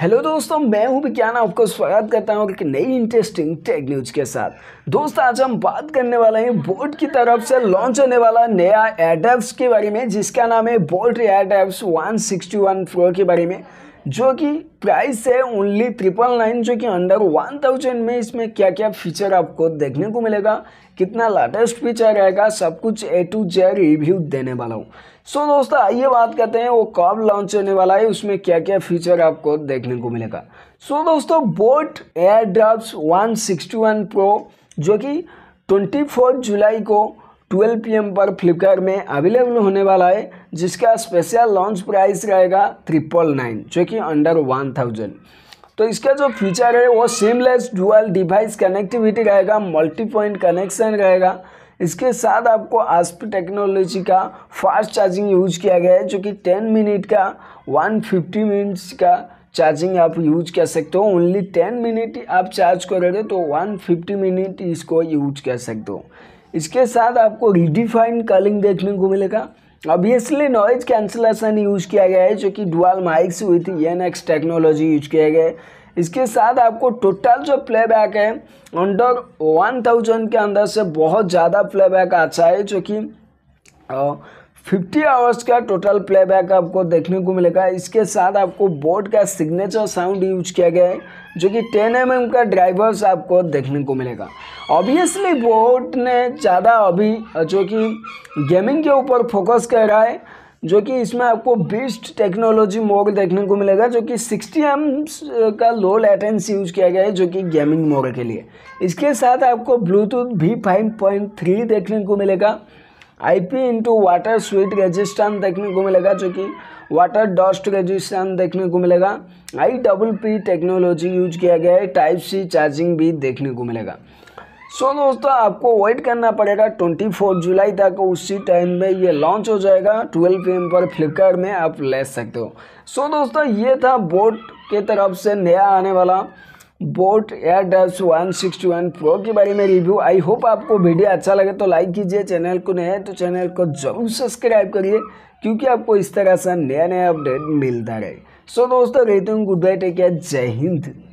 hello दोस्तों मैं हूं विज्ञान आपको स्वागत करता हूं एक नई इंटरेस्टिंग टेक न्यूज के साथ दोस्त आज हम बात करने वाले हैं बोर्ड की तरफ से लॉन्च होने वाला नया एडेप्स के बारे में जिसका नाम है बोर्ड एडेप्स वन प्रो के बारे में जो कि प्राइस है ओनली ट्रिपल नाइन जो कि अंडर वन थाउजेंड में इसमें क्या क्या फीचर आपको देखने को मिलेगा कितना लेटेस्ट फीचर रहेगा सब कुछ ए टू जेड रिव्यू देने वाला हूँ सो so, दोस्तों आइए बात करते हैं वो कब लॉन्च होने वाला है उसमें क्या क्या फीचर आपको देखने को मिलेगा सो so, दोस्तों boat air drops one sixty one pro जो कि ट्वेंटी फोर जुलाई को ट्वेल्व पी पर फ्लिपकार्ट में अवेलेबल होने वाला है जिसका स्पेशल लॉन्च प्राइस रहेगा ट्रिपल नाइन जो कि अंडर वन थाउजेंड तो इसका जो फीचर है वो सिमलेस डुअल डिवाइस कनेक्टिविटी रहेगा मल्टी पॉइंट कनेक्शन रहेगा इसके साथ आपको आस्प टेक्नोलॉजी का फास्ट चार्जिंग यूज किया गया है जो कि 10 मिनट का 150 मिनट्स का चार्जिंग आप यूज कर सकते हो ओनली 10 मिनट आप चार्ज करोगे तो 150 मिनट इसको यूज कर सकते हो इसके साथ आपको रिडिफाइंड कलिंग देखने को मिलेगा ऑब्वियसली नॉइज कैंसलेशन यूज किया गया है जो कि dual mics with N X technology use किया गया है इसके साथ आपको टोटल जो प्लेबैक है अंडर वन थाउजेंड के अंदर से बहुत ज़्यादा प्लेबैक अच्छा है जो कि फिफ्टी आवर्स का टोटल प्लेबैक आपको देखने को मिलेगा इसके साथ आपको बोर्ड का सिग्नेचर साउंड यूज किया गया है जो कि टेन एम mm का ड्राइवर्स आपको देखने को मिलेगा ऑब्वियसली बोर्ड ने ज़्यादा अभी जो कि गेमिंग के ऊपर फोकस कर रहा है जो कि इसमें आपको बेस्ट टेक्नोलॉजी मोड देखने को मिलेगा जो कि 60 एम का लो लेटेंसी यूज किया गया है जो कि गेमिंग मोड के लिए इसके साथ आपको ब्लूटूथ भी फाइव पॉइंट थ्री देखने को मिलेगा I P into water sweat resistance देखने को मिलेगा जो कि वाटर डस्ट रेजिस्टेंस देखने को मिलेगा I double P technology use किया गया है टाइप सी चार्जिंग भी देखने को मिलेगा सो so, दोस्तों आपको वेट करना पड़ेगा 24 जुलाई तक उसी टाइम में ये लॉन्च हो जाएगा 12 पी पर फ्लिपकार्ट में आप ले सकते हो सो so, दोस्तों ये था बोट के तरफ से नया आने वाला boat air dopes one sixty one pro के बारे में रिव्यू आई होप आपको वीडियो अच्छा लगे तो लाइक कीजिए चैनल को नया है तो चैनल को जरूर सब्सक्राइब करिए क्योंकि आपको इस तरह से नया नया अपडेट मिलता रहे सो so, दोस्तों रहती हूँ गुड बाय टेक जय हिंद